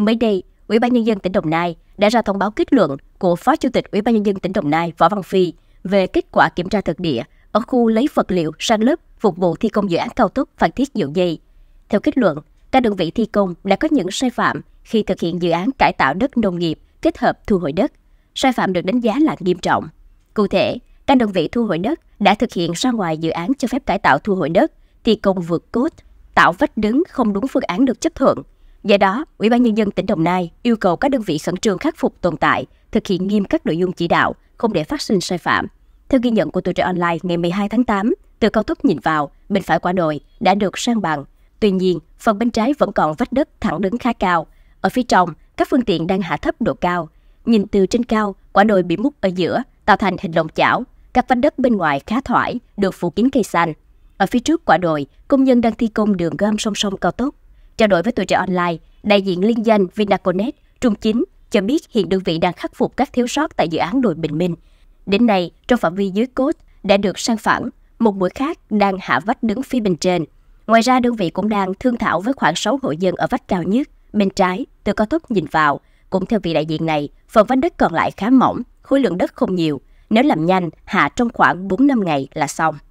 Mới đây, Ủy ban nhân dân tỉnh Đồng Nai đã ra thông báo kết luận của Phó Chủ tịch Ủy ban nhân dân tỉnh Đồng Nai Võ Văn Phi về kết quả kiểm tra thực địa ở khu lấy vật liệu san lớp phục vụ thi công dự án cao tốc Phan Thiết Dầu Dây. Theo kết luận, các đơn vị thi công đã có những sai phạm khi thực hiện dự án cải tạo đất nông nghiệp kết hợp thu hồi đất. Sai phạm được đánh giá là nghiêm trọng. Cụ thể, các đơn vị thu hồi đất đã thực hiện ra ngoài dự án cho phép cải tạo thu hồi đất, thi công vượt cốt, tạo vách đứng không đúng phương án được chấp thuận, Do đó, Ủy ban nhân dân tỉnh Đồng Nai yêu cầu các đơn vị khẩn trương khắc phục tồn tại, thực hiện nghiêm các nội dung chỉ đạo, không để phát sinh sai phạm. Theo ghi nhận của tuổi trẻ online ngày 12 tháng 8, từ cao tốc nhìn vào, bên phải quả đồi đã được san bằng. Tuy nhiên, phần bên trái vẫn còn vách đất thẳng đứng khá cao. Ở phía trong, các phương tiện đang hạ thấp độ cao. Nhìn từ trên cao, quả đồi bị mút ở giữa, tạo thành hình lồng chảo. Các vách đất bên ngoài khá thoải, được phủ kín cây xanh. Ở phía trước quả đồi, công nhân đang thi công đường gom song song cao tốc Trao đổi với tuổi trẻ online, đại diện liên danh Vinaconex Trung Chính cho biết hiện đơn vị đang khắc phục các thiếu sót tại dự án đồi Bình Minh. Đến nay, trong phạm vi dưới cốt đã được san phẳng, một mũi khác đang hạ vách đứng phía bên trên. Ngoài ra, đơn vị cũng đang thương thảo với khoảng 6 hộ dân ở vách cao nhất, bên trái, từ cao tốc nhìn vào. Cũng theo vị đại diện này, phần vách đất còn lại khá mỏng, khối lượng đất không nhiều. Nếu làm nhanh, hạ trong khoảng 4-5 ngày là xong.